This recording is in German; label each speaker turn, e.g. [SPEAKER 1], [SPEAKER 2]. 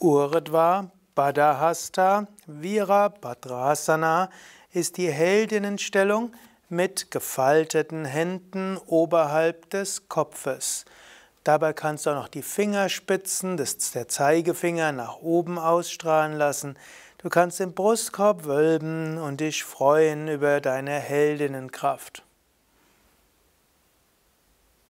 [SPEAKER 1] Uredwa Badahasta Vira Badrasana ist die Heldinnenstellung mit gefalteten Händen oberhalb des Kopfes. Dabei kannst du auch noch die Fingerspitzen des, der Zeigefinger nach oben ausstrahlen lassen. Du kannst den Brustkorb wölben und dich freuen über deine Heldinnenkraft.